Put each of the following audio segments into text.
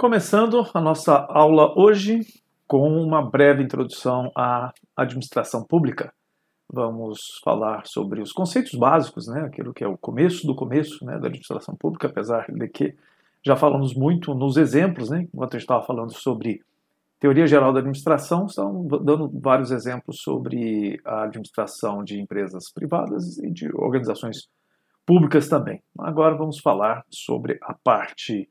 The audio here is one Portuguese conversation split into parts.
Começando a nossa aula hoje com uma breve introdução à administração pública. Vamos falar sobre os conceitos básicos, né, aquilo que é o começo do começo né, da administração pública, apesar de que já falamos muito nos exemplos, né, enquanto eu estava falando sobre teoria geral da administração, estão dando vários exemplos sobre a administração de empresas privadas e de organizações públicas também. Agora vamos falar sobre a parte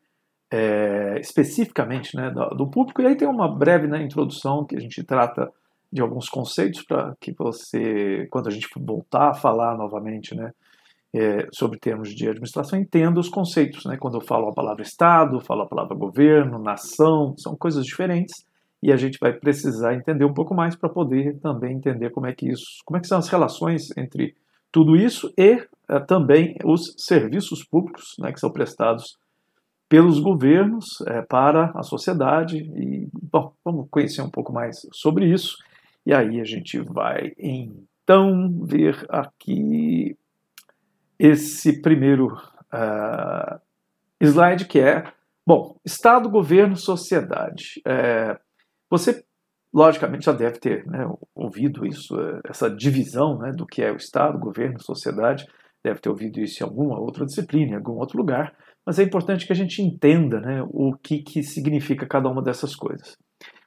é, especificamente né, do, público. E aí tem uma breve né, introdução que a gente trata de alguns conceitos para que você, quando a gente voltar a falar novamente né, é, sobre termos de administração, entenda os conceitos. Né? Quando eu falo a palavra Estado, falo a palavra governo, nação, são coisas diferentes e a gente vai precisar entender um pouco mais para poder também entender como é que isso, como é que são as relações entre tudo isso e é, também os serviços públicos né, que são prestados pelos governos é, para a sociedade. E, bom, vamos conhecer um pouco mais sobre isso. E aí a gente vai então ver aqui esse primeiro uh, slide que é, bom, Estado, governo, sociedade. É, você logicamente já deve ter né, ouvido isso, essa divisão né, do que é o Estado, governo, sociedade, deve ter ouvido isso em alguma outra disciplina, em algum outro lugar mas é importante que a gente entenda né, o que, que significa cada uma dessas coisas.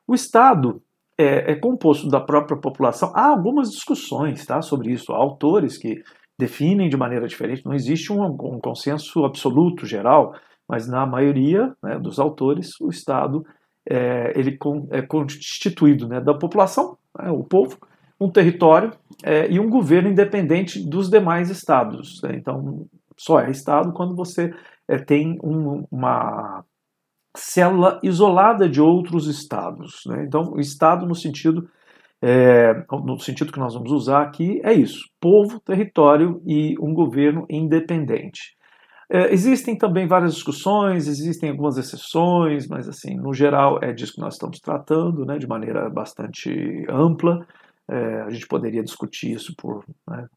O Estado é, é composto da própria população. Há algumas discussões tá, sobre isso, há autores que definem de maneira diferente, não existe um, um consenso absoluto, geral, mas na maioria né, dos autores, o Estado é, ele con, é constituído né, da população, né, o povo, um território é, e um governo independente dos demais estados. Né. Então, só é Estado quando você é, tem um, uma célula isolada de outros estados. Né? Então, o estado no sentido é, no sentido que nós vamos usar aqui é isso: povo, território e um governo independente. É, existem também várias discussões, existem algumas exceções, mas assim, no geral é disso que nós estamos tratando, né, de maneira bastante ampla. É, a gente poderia discutir isso por né,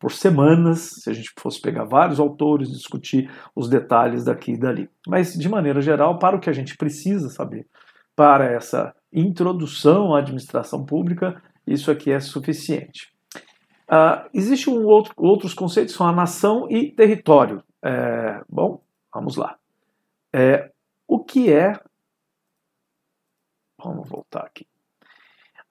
por semanas, se a gente fosse pegar vários autores, discutir os detalhes daqui e dali. Mas, de maneira geral, para o que a gente precisa saber, para essa introdução à administração pública, isso aqui é suficiente. Uh, ah, Existem um outro, outros conceitos, são a nação e território. É, bom, vamos lá. É, o que é. Vamos voltar aqui.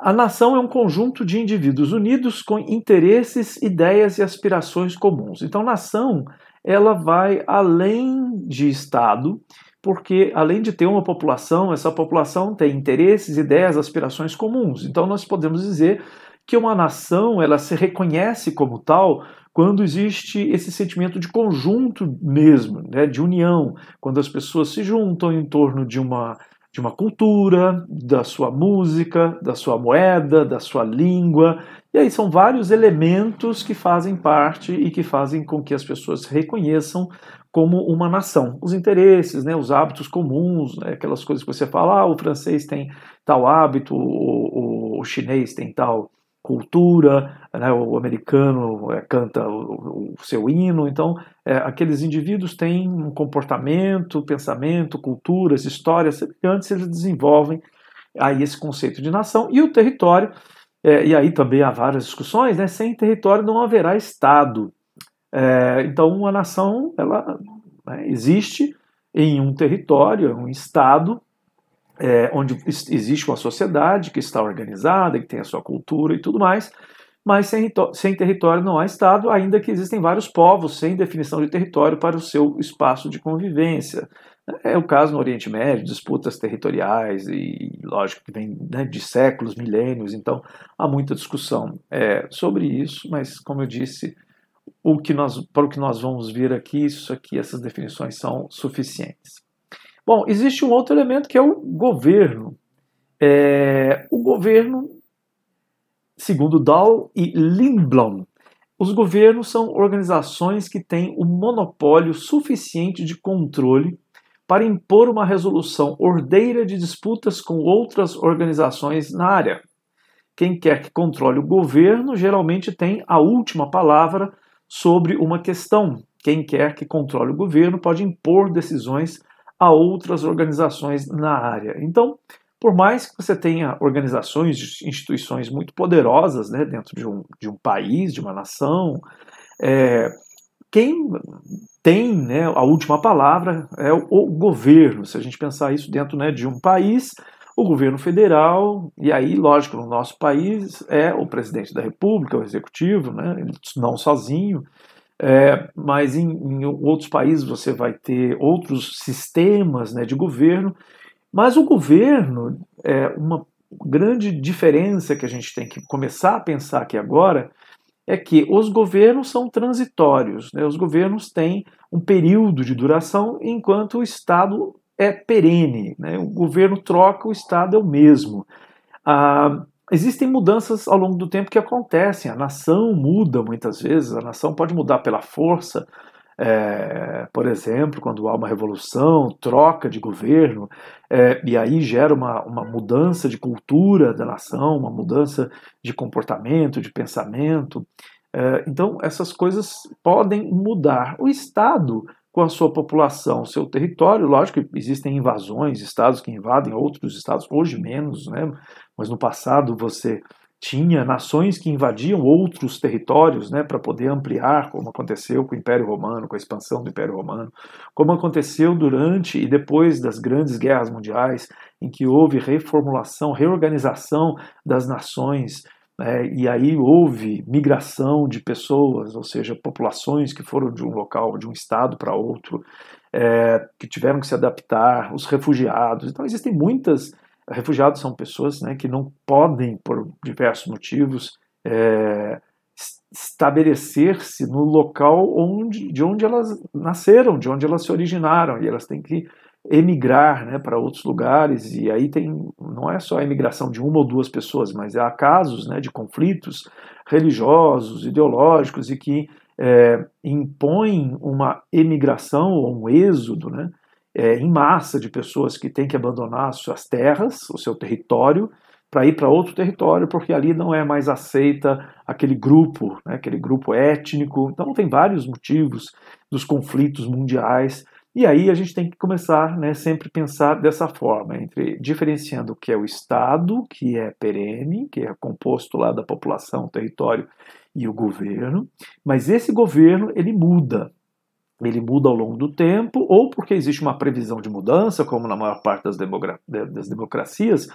A nação é um conjunto de indivíduos unidos com interesses, ideias e aspirações comuns. Então, nação, ela vai além de Estado, porque além de ter uma população, essa população tem interesses, ideias, aspirações comuns. Então, nós podemos dizer que uma nação, ela se reconhece como tal quando existe esse sentimento de conjunto mesmo, né, de união, quando as pessoas se juntam em torno de uma de uma cultura, da sua música, da sua moeda, da sua língua. E aí são vários elementos que fazem parte e que fazem com que as pessoas reconheçam como uma nação. Os interesses, né, os hábitos comuns, né, aquelas coisas que você fala, ah, o francês tem tal hábito, o, o, o chinês tem tal cultura, né? o americano é, canta o, o, seu hino, então é, aqueles indivíduos têm um comportamento, pensamento, culturas, histórias semelhantes, eles desenvolvem aí esse conceito de nação e o território, é, e aí também há várias discussões, né? sem território não haverá Estado. É, então a nação ela né, existe em um território, em um Estado, é, onde existe uma sociedade que está organizada, que tem a sua cultura e tudo mais, mas sem, sem território não há Estado, ainda que existem vários povos sem definição de território para o seu espaço de convivência. É o caso no Oriente Médio, disputas territoriais, e lógico que vem né, de séculos, milênios, então há muita discussão é, sobre isso, mas como eu disse, o que nós, para o que nós vamos ver aqui, isso aqui, essas definições são suficientes. Bom, existe um outro elemento que é o governo. É, o governo, segundo Dahl e Lindblom, os governos são organizações que têm o um monopólio suficiente de controle para impor uma resolução ordeira de disputas com outras organizações na área. Quem quer que controle o governo geralmente tem a última palavra sobre uma questão. Quem quer que controle o governo pode impor decisões a outras organizações na área. Então, por mais que você tenha organizações, instituições muito poderosas né, dentro de um, de um país, de uma nação, é, quem tem né, a última palavra é o, o, governo. Se a gente pensar isso dentro né, de um país, o governo federal, e aí, lógico, no nosso país é o presidente da república, o executivo, né, não sozinho. É, mas em, em, outros países você vai ter outros sistemas né, de governo. Mas o governo, é uma grande diferença que a gente tem que começar a pensar aqui agora é que os governos são transitórios, né? os governos têm um período de duração, enquanto o Estado é perene. Né? O governo troca, o Estado é o mesmo. Ah, existem mudanças ao longo do tempo que acontecem. A nação muda muitas vezes, a nação pode mudar pela força. É, por exemplo, quando há uma revolução, troca de governo, é, e aí gera uma, uma mudança de cultura da nação, uma mudança de comportamento, de pensamento. É, então, essas coisas podem mudar. O Estado com a sua população, seu território. Lógico que existem invasões, estados que invadem outros estados, hoje menos, né? mas no passado você tinha nações que invadiam outros territórios né, para poder ampliar, como aconteceu com o Império Romano, com a expansão do Império Romano, como aconteceu durante e depois das grandes guerras mundiais, em que houve reformulação, reorganização das nações né? e aí houve migração de pessoas, ou seja, populações que foram de um local, de um estado para outro, é, que tiveram que se adaptar, os refugiados. Então existem muitas refugiados são pessoas né, que não podem, por diversos motivos, é, estabelecer-se no local onde, de onde elas nasceram, de onde elas se originaram, e elas têm que emigrar né, para outros lugares, e aí tem não é só a imigração de uma ou duas pessoas, mas há casos né, de conflitos religiosos, ideológicos, e que é, impõem uma emigração ou um êxodo né, é, em massa de pessoas que têm que abandonar suas terras, o seu território, para ir para outro território, porque ali não é mais aceita aquele grupo, né, aquele grupo étnico. Então, tem vários motivos dos conflitos mundiais e aí a gente tem que começar né, sempre pensar dessa forma, entre diferenciando o que é o Estado, que é perene, que é composto lá da população, território e o governo, mas esse governo ele muda. Ele muda ao longo do tempo, ou porque existe uma previsão de mudança, como na maior parte das, das democracias,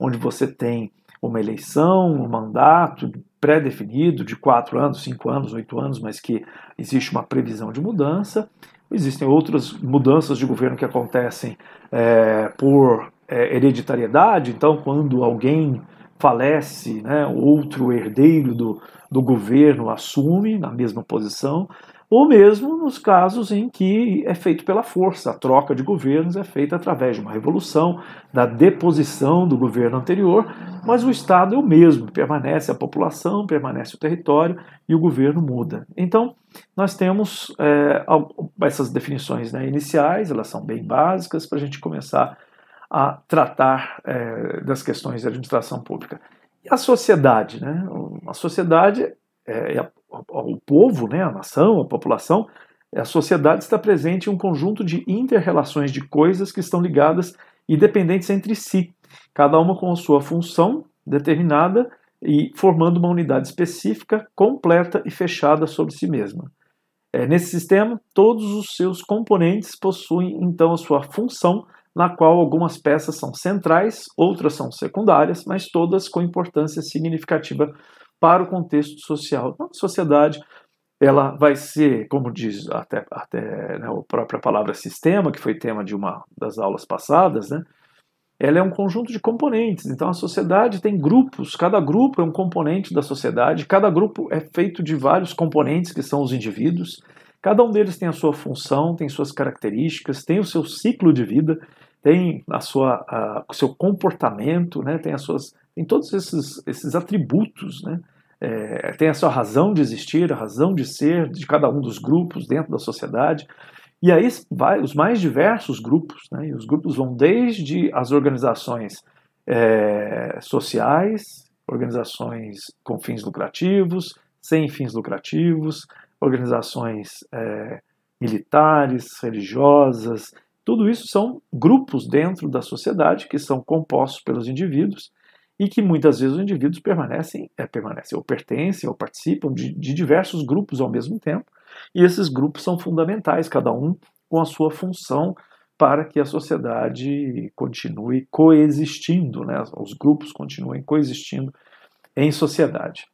onde você tem uma eleição, um mandato pré-definido de quatro anos, cinco anos, oito anos, mas que existe uma previsão de mudança, Existem outras mudanças de governo que acontecem é, por é, hereditariedade, então quando alguém falece, né, outro herdeiro do, do governo assume na mesma posição ou mesmo nos casos em que é feito pela força. A troca de governos é feita através de uma revolução, da deposição do governo anterior, mas o Estado é o mesmo, permanece a população, permanece o território e o governo muda. Então, nós temos é, essas definições né, iniciais, elas são bem básicas para a gente começar a tratar é, das questões de administração pública. E a sociedade? Né? A sociedade é, é ao povo, né, a nação, a população, a sociedade está presente em um conjunto de interrelações de coisas que estão ligadas e dependentes entre si, cada uma com a sua função determinada e formando uma unidade específica, completa e fechada sobre si mesma. É, nesse sistema, todos os seus componentes possuem então a sua função, na qual algumas peças são centrais, outras são secundárias, mas todas com importância significativa para o contexto social. Então, a sociedade ela vai ser, como diz até, até né, a própria palavra sistema, que foi tema de uma das aulas passadas, né? ela é um conjunto de componentes. Então a sociedade tem grupos, cada grupo é um componente da sociedade, cada grupo é feito de vários componentes que são os indivíduos. Cada um deles tem a sua função, tem suas características, tem o seu ciclo de vida, tem a sua, a, o seu comportamento, né? tem as suas, tem todos esses, esses atributos, né? é, tem a sua razão de existir, a razão de ser de cada um dos grupos dentro da sociedade. E aí vai os mais diversos grupos, né? e os grupos vão desde as organizações é, sociais, organizações com fins lucrativos, sem fins lucrativos, organizações é, militares, religiosas, tudo isso são grupos dentro da sociedade que são compostos pelos indivíduos e que muitas vezes os indivíduos permanecem, é, permanecem ou pertencem ou participam de, de diversos grupos ao mesmo tempo, e esses grupos são fundamentais, cada um com a sua função para que a sociedade continue coexistindo, né? os grupos continuem coexistindo em sociedade.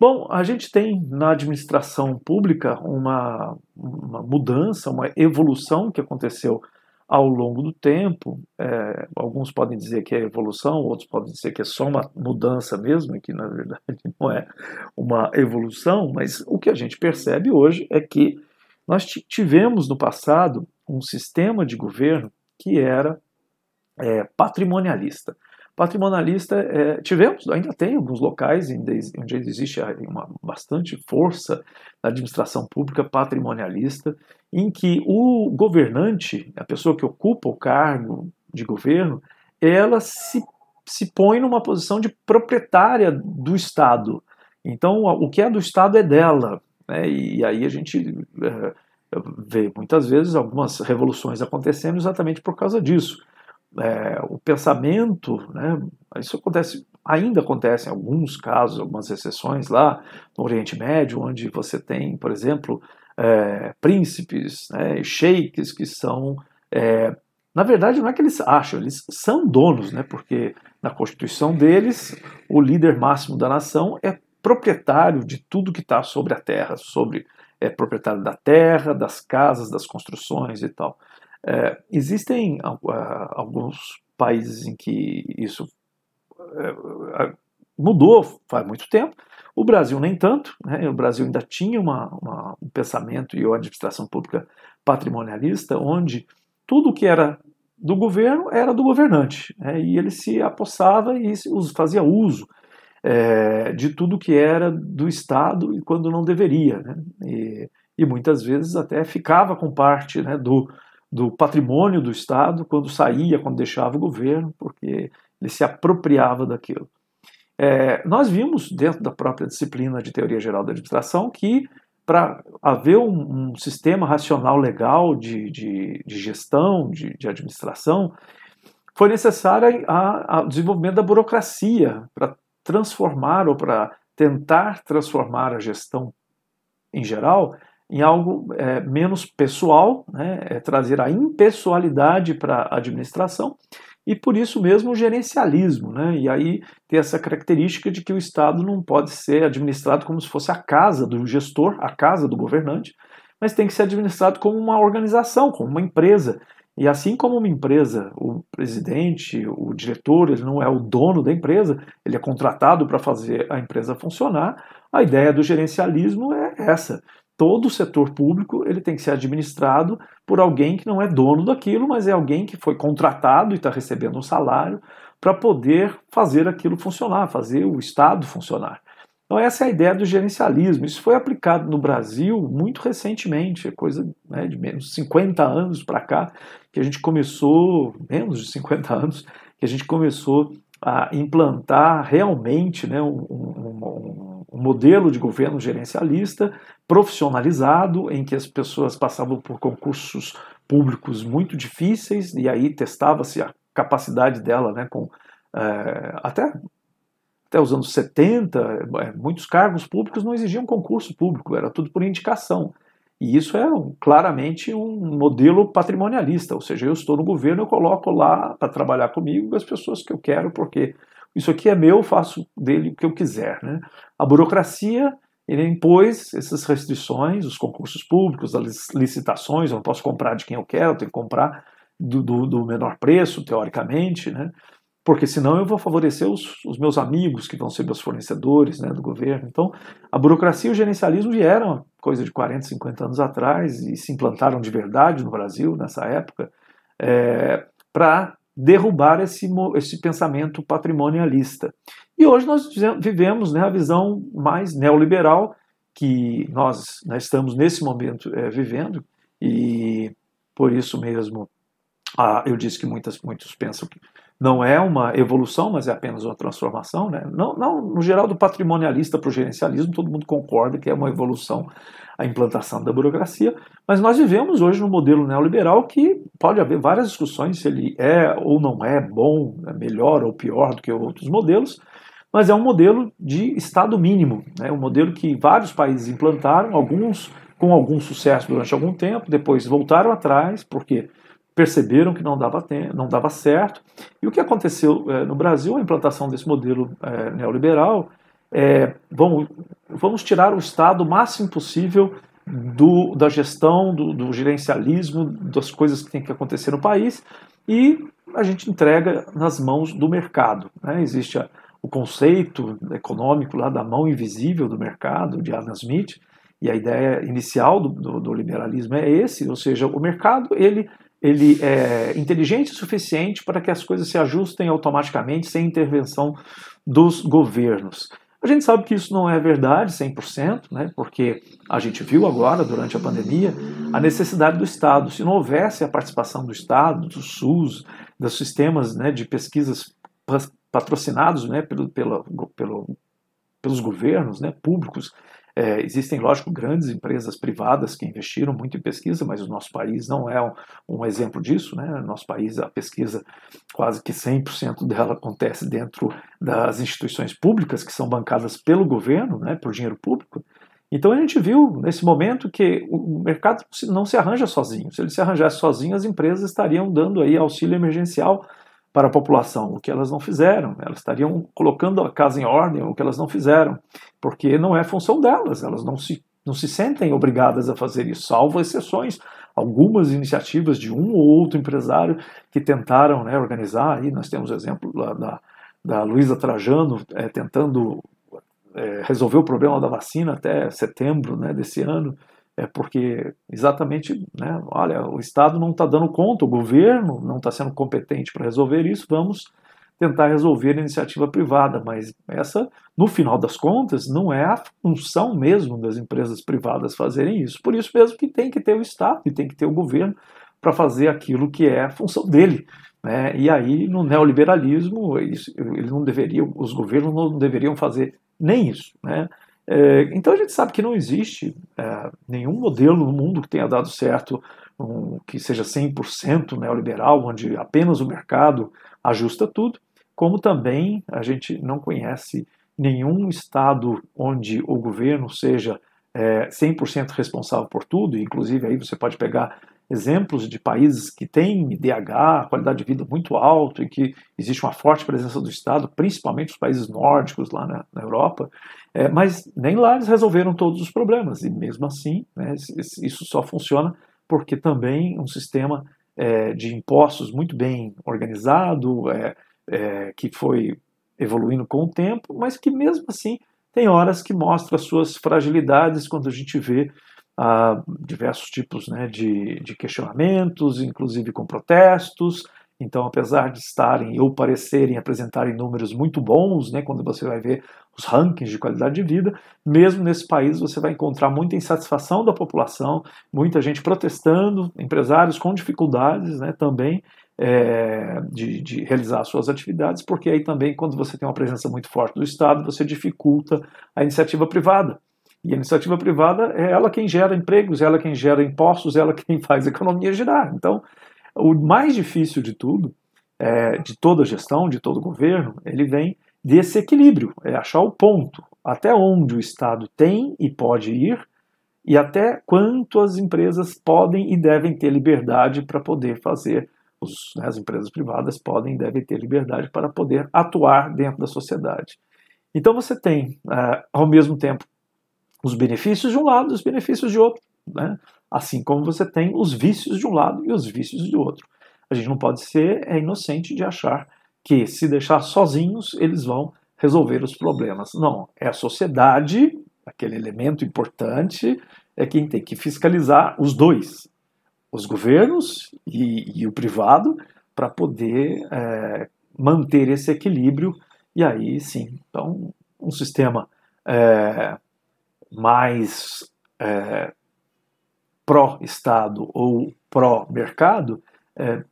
Bom, a gente tem na administração pública uma, uma mudança, uma evolução que aconteceu ao longo do tempo, é, alguns podem dizer que é evolução, outros podem dizer que é só uma mudança mesmo, que na verdade não é uma evolução, mas o que a gente percebe hoje é que nós tivemos no passado um sistema de governo que era é, patrimonialista patrimonialista é, tivemos, ainda tem alguns locais onde existe uma, bastante força na administração pública patrimonialista, em que o governante, a pessoa que ocupa o cargo de governo, ela se, se põe numa posição de proprietária do Estado. Então, o que é do Estado é dela. Né? E aí a gente é, vê muitas vezes algumas revoluções acontecendo exatamente por causa disso é, o pensamento, né, isso acontece, ainda acontece em alguns casos, algumas exceções lá no Oriente Médio, onde você tem, por exemplo, é, príncipes, né, sheiks que são, é, na verdade, não é que eles acham, eles são donos, né, porque na constituição deles o líder máximo da nação é proprietário de tudo que está sobre a terra, sobre é proprietário da terra, das casas, das construções e tal. É, existem ah, alguns países em que isso é, mudou faz muito tempo. O Brasil nem tanto. Né? O Brasil ainda tinha uma, uma, um pensamento e uma administração pública patrimonialista, onde tudo que era do governo era do governante. Né? E ele se apossava e fazia uso é, de tudo que era do Estado e quando não deveria. Né? E, e, muitas vezes até ficava com parte né, do do patrimônio do Estado quando saía, quando deixava o governo, porque ele se apropriava daquilo. É, nós vimos dentro da própria disciplina de teoria geral da administração que para haver um, um, sistema racional legal de, de, de gestão, de, de, administração, foi necessário o desenvolvimento da burocracia para transformar ou para tentar transformar a gestão em geral em algo é, menos pessoal, né, é trazer a impessoalidade para a administração e por isso mesmo o gerencialismo. Né, e aí tem essa característica de que o Estado não pode ser administrado como se fosse a casa do gestor, a casa do governante, mas tem que ser administrado como uma organização, como uma empresa. E assim como uma empresa, o presidente, o diretor, ele não é o dono da empresa, ele é contratado para fazer a empresa funcionar. A ideia do gerencialismo é essa, todo o setor público ele tem que ser administrado por alguém que não é dono daquilo, mas é alguém que foi contratado e está recebendo um salário para poder fazer aquilo funcionar, fazer o Estado funcionar. Então essa é a ideia do gerencialismo. Isso foi aplicado no Brasil muito recentemente, é coisa né, de menos de 50 anos para cá, que a gente começou, menos de 50 anos, que a gente começou a implantar realmente né, um, um, um um modelo de governo gerencialista profissionalizado, em que as pessoas passavam por concursos públicos muito difíceis e aí testava-se a capacidade dela, né, com é, até até os anos 70, eh, muitos cargos públicos não exigiam concurso público, era tudo por indicação. E isso é um, claramente um modelo patrimonialista, ou seja, eu estou no governo, eu coloco lá para trabalhar comigo as pessoas que eu quero, porque isso aqui é meu, faço dele o que eu quiser. Né? A burocracia ele impôs essas restrições, os concursos públicos, as licitações, eu não posso comprar de quem eu quero, eu tenho que comprar do, do, do menor preço, teoricamente, né? porque senão eu vou favorecer os, os, meus amigos que vão ser meus fornecedores né, do governo. Então, a burocracia e o gerencialismo vieram coisa de 40, 50 anos atrás e se implantaram de verdade no Brasil nessa época é, eh, para derrubar esse, esse pensamento patrimonialista. E hoje nós vivemos né, a visão mais neoliberal que nós né, estamos nesse momento é, vivendo, e por isso mesmo ah, eu disse que muitas, muitos pensam que não é uma evolução, mas é apenas uma transformação. Né? Não, não, no geral, do patrimonialista para o gerencialismo, todo mundo concorda que é uma evolução a implantação da burocracia, mas nós vivemos hoje no modelo neoliberal que pode haver várias discussões se ele é ou não é bom, é melhor ou pior do que outros modelos, mas é um modelo de Estado mínimo, né? um modelo que vários países implantaram, alguns com algum sucesso durante algum tempo, depois voltaram atrás, porque perceberam que não dava, tempo, não dava certo. E o que aconteceu é, no Brasil, a implantação desse modelo é, neoliberal, é, vamos, vamos tirar o Estado o máximo possível do, da gestão, do, do gerencialismo, das coisas que tem que acontecer no país e a gente entrega nas mãos do mercado. Né? Existe a, o conceito econômico lá da mão invisível do mercado, de Adam Smith, e a ideia inicial do, do, do liberalismo é esse, ou seja, o mercado ele, ele é inteligente o suficiente para que as coisas se ajustem automaticamente sem intervenção dos governos. A gente sabe que isso não é verdade 100%, né? porque a gente viu agora, durante a pandemia, a necessidade do Estado. Se não houvesse a participação do Estado, do SUS, dos sistemas né, de pesquisas patrocinados né, pelo, pela, pelo, pelos governos né, públicos, é, existem, lógico, grandes empresas privadas que investiram muito em pesquisa, mas o nosso país não é um, um exemplo disso. Né? No nosso país, a pesquisa, quase que 100% dela acontece dentro das instituições públicas, que são bancadas pelo governo, né, por dinheiro público. Então a gente viu nesse momento que o mercado não se arranja sozinho. Se ele se arranjasse sozinho, as empresas estariam dando aí auxílio emergencial para a população, o que elas não fizeram. Elas estariam colocando a casa em ordem, o que elas não fizeram, porque não é função delas, elas não se, não se sentem obrigadas a fazer isso, salvo exceções. Algumas iniciativas de um ou outro empresário que tentaram né, organizar, aí nós temos o exemplo da, da, da Luísa Trajano é, tentando é, resolver o problema da vacina até setembro né, desse ano, é porque exatamente, né, olha, o Estado não está dando conta, o governo não está sendo competente para resolver isso, vamos tentar resolver a iniciativa privada, mas essa, no final das contas, não é a função mesmo das empresas privadas fazerem isso. Por isso mesmo que tem que ter o Estado e tem que ter o governo para fazer aquilo que é a função dele. Né? E aí, no neoliberalismo, ele não deveria, os governos não deveriam fazer nem isso. Né? É, então a gente sabe que não existe é, nenhum modelo no mundo que tenha dado certo, um, que seja 100% neoliberal, onde apenas o mercado ajusta tudo, como também a gente não conhece nenhum estado onde o governo seja é, 100% responsável por tudo, inclusive aí você pode pegar exemplos de países que têm IDH, qualidade de vida muito alta, e que existe uma forte presença do Estado, principalmente os países nórdicos lá na, na Europa, é, mas nem lá eles resolveram todos os problemas, e mesmo assim, né, isso só funciona porque também um sistema é, de impostos muito bem organizado, é, é, que foi evoluindo com o tempo, mas que mesmo assim tem horas que mostra as suas fragilidades quando a gente vê a diversos tipos né, de, de questionamentos, inclusive com protestos. Então, apesar de estarem ou parecerem apresentarem números muito bons, né, quando você vai ver os rankings de qualidade de vida, mesmo nesse país você vai encontrar muita insatisfação da população, muita gente protestando, empresários com dificuldades né, também é, de, de, realizar suas atividades, porque aí também, quando você tem uma presença muito forte do Estado, você dificulta a iniciativa privada. E a iniciativa privada é ela quem gera empregos, ela quem gera impostos, ela quem faz a economia girar. Então, o mais difícil de tudo, é, de toda gestão, de todo governo, ele vem desse equilíbrio, é achar o ponto, até onde o Estado tem e pode ir e até quanto as empresas podem e devem ter liberdade para poder fazer. Os, né, as empresas privadas podem e devem ter liberdade para poder atuar dentro da sociedade. Então você tem, é, ao mesmo tempo, os benefícios de um lado e os benefícios de outro. Né? Assim como você tem os vícios de um lado e os vícios do outro. A gente não pode ser é inocente de achar que se deixar sozinhos eles vão resolver os problemas. Não, é a sociedade, aquele elemento importante, é quem tem que fiscalizar os dois, os governos e, e o privado, para poder é, manter esse equilíbrio. E aí sim, então, um sistema é, mais é, pró-Estado ou pró-mercado, é,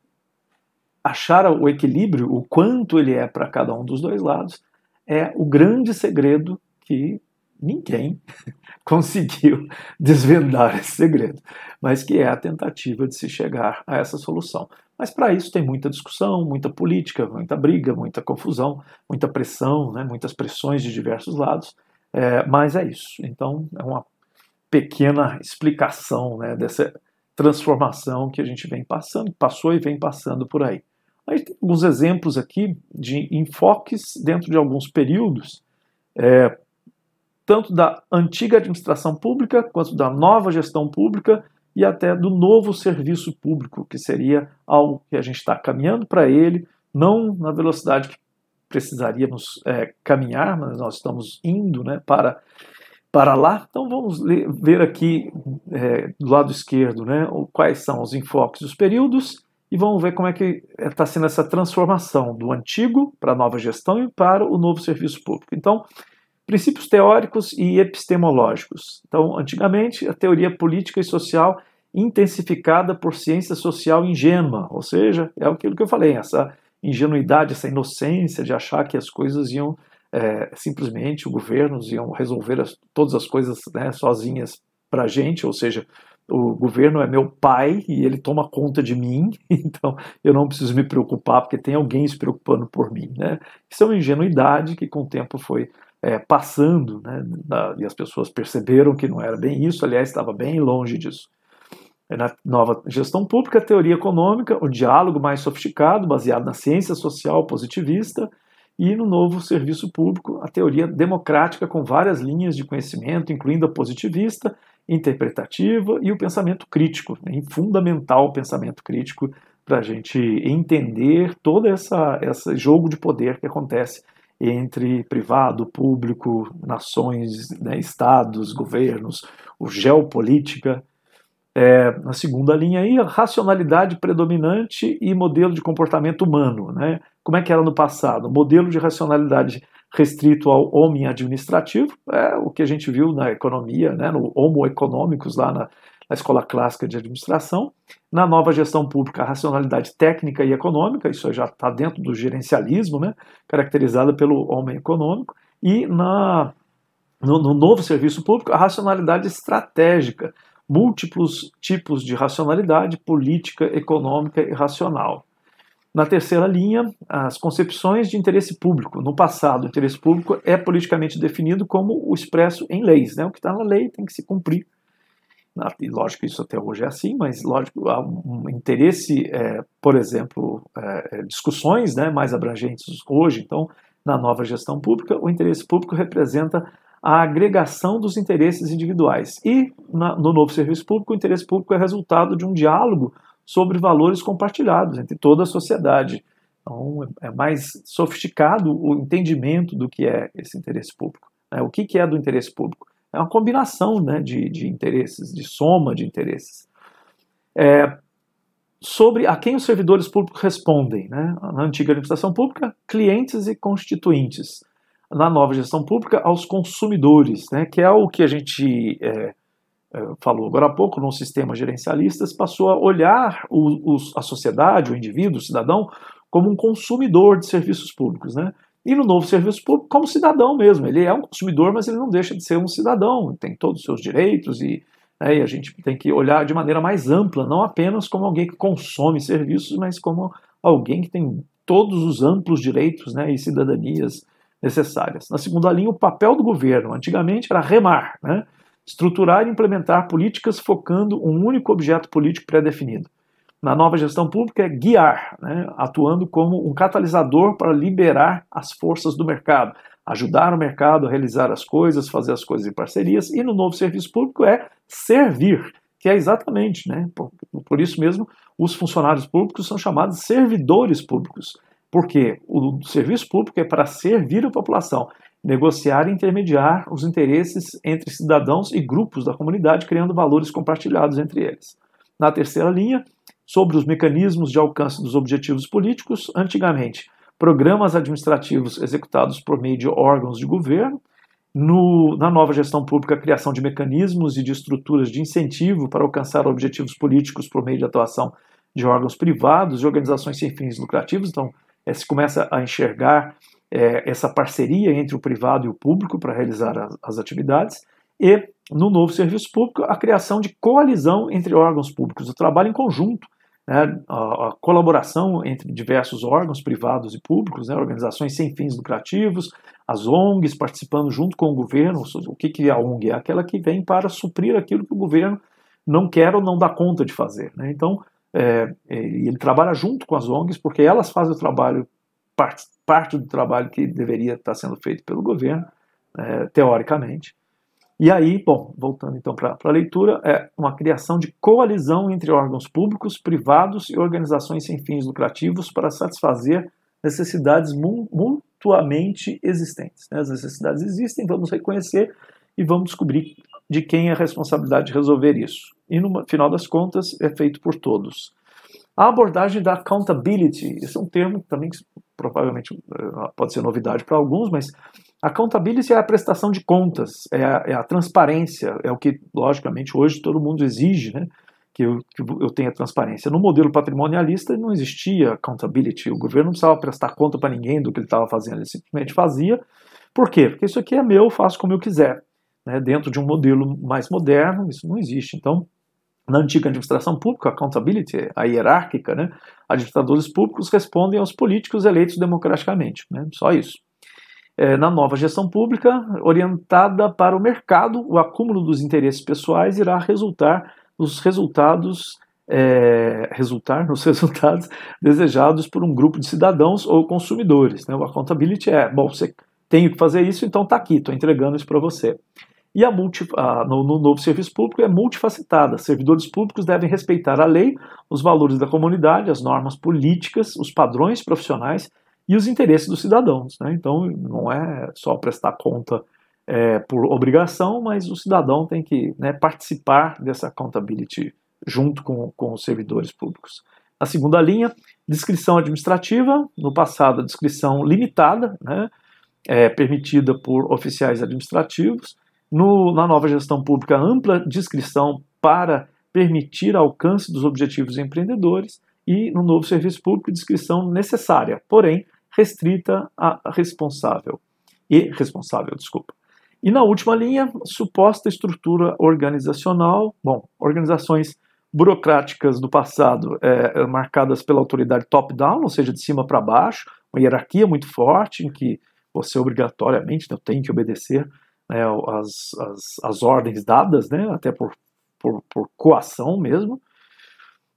achar o equilíbrio, o quanto ele é para cada um dos dois lados, é o grande segredo que ninguém conseguiu desvendar esse segredo, mas que é a tentativa de se chegar a essa solução. Mas para isso tem muita discussão, muita política, muita briga, muita confusão, muita pressão, né, muitas pressões de diversos lados. É, mas é isso. Então, é uma pequena explicação né, dessa transformação que a gente vem passando, passou e vem passando por aí. A gente tem alguns exemplos aqui de enfoques dentro de alguns períodos, é, tanto da antiga administração pública quanto da nova gestão pública e até do novo serviço público, que seria algo que a gente está caminhando para ele, não na velocidade que precisaríamos é, caminhar, mas nós estamos indo né, para, para lá. Então vamos ler, ver aqui é, do lado esquerdo né, quais são os enfoques dos períodos e vamos ver como é que está sendo essa transformação do antigo para a nova gestão e para o novo serviço público. Então, princípios teóricos e epistemológicos. Então, antigamente, a teoria política e social intensificada por ciência social ingênua, ou seja, é aquilo que eu falei, essa ingenuidade, essa inocência de achar que as coisas iam é, simplesmente, os governos iam resolver as, todas as coisas né, sozinhas para a gente, ou seja, o governo é meu pai e ele toma conta de mim, então eu não preciso me preocupar porque tem alguém se preocupando por mim. Né? Isso é uma ingenuidade que com o tempo foi é, passando né, e as pessoas perceberam que não era bem isso, aliás, estava bem longe disso. É na nova gestão pública, a teoria econômica, o diálogo mais sofisticado, baseado na ciência social positivista, e no novo serviço público, a teoria democrática, com várias linhas de conhecimento, incluindo a positivista, interpretativa e o pensamento crítico. É fundamental o pensamento crítico para a gente entender todo essa, esse jogo de poder que acontece entre privado, público, nações, né, estados, governos, o geopolítica. É, na segunda linha aí, racionalidade predominante e modelo de comportamento humano. Né? Como é que era no passado? Modelo de racionalidade restrito ao homem administrativo, é o que a gente viu na economia, né, no homo economicus lá na, na escola clássica de administração. Na nova gestão pública, a racionalidade técnica e econômica, isso já está dentro do gerencialismo, né, caracterizada pelo homem econômico. E na, no, no novo serviço público, a racionalidade estratégica, múltiplos tipos de racionalidade política, econômica e racional. Na terceira linha, as concepções de interesse público. No passado, o interesse público é politicamente definido como o expresso em leis. Né? O que está na lei tem que se cumprir. E lógico que isso até hoje é assim, mas lógico, há um interesse, é, por exemplo, é, é, discussões né, mais abrangentes hoje. Então, na nova gestão pública, o interesse público representa a agregação dos interesses individuais. E, na, no novo serviço público, o interesse público é resultado de um diálogo sobre valores compartilhados entre toda a sociedade. Então, é mais sofisticado o entendimento do que é esse interesse público. Né? O que, que, é do interesse público? É uma combinação né, de, de interesses, de soma de interesses. É, sobre a quem os servidores públicos respondem. Né? Na antiga administração pública, clientes e constituintes na nova gestão pública aos consumidores, né, que é o que a gente é, é falou agora há pouco, num sistema gerencialista, passou a olhar o, o, a sociedade, o indivíduo, o cidadão, como um consumidor de serviços públicos. Né? E no novo serviço público, como cidadão mesmo. Ele é um consumidor, mas ele não deixa de ser um cidadão, tem todos os seus direitos e, né, e a gente tem que olhar de maneira mais ampla, não apenas como alguém que consome serviços, mas como alguém que tem todos os amplos direitos né, e cidadanias necessárias. Na segunda linha, o papel do governo. Antigamente era remar, né? estruturar e implementar políticas focando um único objeto político pré-definido. Na nova gestão pública é guiar, né? atuando como um catalisador para liberar as forças do mercado, ajudar o mercado a realizar as coisas, fazer as coisas em parcerias. E no novo serviço público é servir, que é exatamente, né? por, por isso mesmo, os funcionários públicos são chamados servidores públicos porque o serviço público é para servir a população, negociar e intermediar os interesses entre cidadãos e grupos da comunidade, criando valores compartilhados entre eles. Na terceira linha, sobre os mecanismos de alcance dos objetivos políticos, antigamente, programas administrativos executados por meio de órgãos de governo, no, na nova gestão pública, a criação de mecanismos e de estruturas de incentivo para alcançar objetivos políticos por meio de atuação de órgãos privados e organizações sem fins lucrativos. Então, é, se começa a enxergar é, essa parceria entre o privado e o público para realizar as, as atividades, e no novo serviço público, a criação de coalizão entre órgãos públicos, o trabalho em conjunto, né, a, a, colaboração entre diversos órgãos privados e públicos, né, organizações sem fins lucrativos, as ONGs participando junto com o governo. O que, que é a ONG? É aquela que vem para suprir aquilo que o governo não quer ou não dá conta de fazer. Né? Então, é, é ele trabalha junto com as ONGs, porque elas fazem o trabalho, parte, parte do trabalho que deveria estar sendo feito pelo governo, é, teoricamente. E aí, bom, voltando então para a leitura, é uma criação de coalizão entre órgãos públicos, privados e organizações sem fins lucrativos para satisfazer necessidades mutuamente existentes. Né? As necessidades existem, vamos reconhecer e vamos descobrir de quem é a responsabilidade de resolver isso. E no final das contas, é feito por todos. A abordagem da accountability, esse é um termo também que provavelmente eh, pode ser novidade para alguns, mas accountability é a prestação de contas, é a, é a, transparência, é o que, logicamente, hoje todo mundo exige, né? Que eu, que eu tenha transparência. No modelo patrimonialista não existia accountability, o governo não precisava prestar conta para ninguém do que ele estava fazendo, ele simplesmente fazia. Por quê? Porque isso aqui é meu, eu faço como eu quiser né, dentro de um modelo mais moderno, isso não existe. Então, na antiga administração pública, a accountability, a hierárquica, né, administradores públicos respondem aos políticos eleitos democraticamente, né, só isso. É, na nova gestão pública, orientada para o mercado, o acúmulo dos interesses pessoais irá resultar nos resultados é, resultar nos resultados desejados por um grupo de cidadãos ou consumidores. Né? O accountability é, bom, você tem que fazer isso, então está aqui, estou entregando isso para você. E a multi, a, no, no, novo serviço público é multifacetada. Servidores públicos devem respeitar a lei, os valores da comunidade, as normas políticas, os padrões profissionais e os interesses dos cidadãos. Né? Então, não é só prestar conta é, por obrigação, mas o cidadão tem que né, participar dessa accountability junto com, com os servidores públicos. A segunda linha, descrição administrativa. No passado, a descrição limitada, né, é, permitida por oficiais administrativos no, na nova gestão pública, ampla discrição para permitir alcance dos objetivos empreendedores e no novo serviço público, discrição necessária, porém restrita a responsável e responsável, desculpa. E na última linha, suposta estrutura organizacional, bom, organizações burocráticas do passado é, marcadas pela autoridade top-down, ou seja, de cima para baixo, uma hierarquia muito forte em que você obrigatoriamente né, tem que obedecer né, as, as, as, ordens dadas, né, até por, por, por coação mesmo.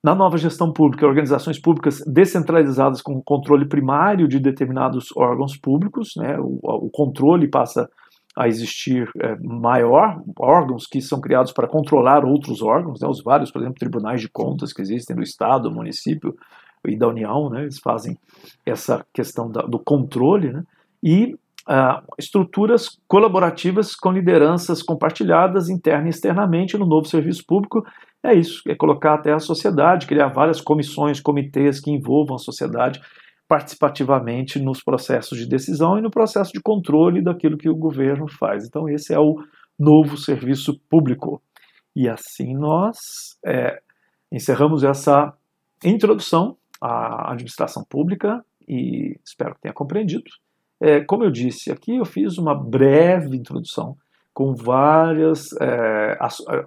Na nova gestão pública, organizações públicas descentralizadas com controle primário de determinados órgãos públicos, né, o, o controle passa a existir é, maior, órgãos que são criados para controlar outros órgãos, né, os vários, por exemplo, tribunais de contas que existem no Estado, município e da União, né, eles fazem essa questão da, do controle, né, e ah, estruturas colaborativas com lideranças compartilhadas interna e externamente no novo serviço público. É isso, é colocar até a sociedade, criar várias comissões, comitês que envolvam a sociedade participativamente nos processos de decisão e no processo de controle daquilo que o governo faz. Então, esse é o novo serviço público. E assim nós é, encerramos essa introdução à administração pública e espero que tenha compreendido. É, como eu disse, aqui eu fiz uma breve introdução com várias. É,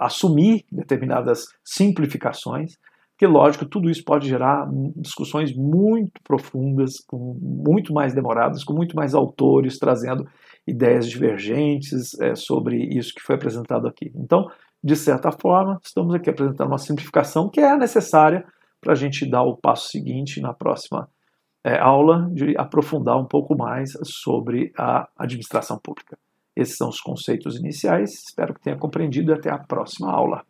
assumir determinadas simplificações, Que, lógico, tudo isso pode gerar discussões muito profundas, com muito mais demoradas, com muito mais autores trazendo ideias divergentes é, sobre isso que foi apresentado aqui. Então, de certa forma, estamos aqui apresentando uma simplificação que é necessária para a gente dar o passo seguinte na próxima é, aula de aprofundar um pouco mais sobre a administração pública. Esses são os conceitos iniciais. Espero que tenha compreendido e até a próxima aula.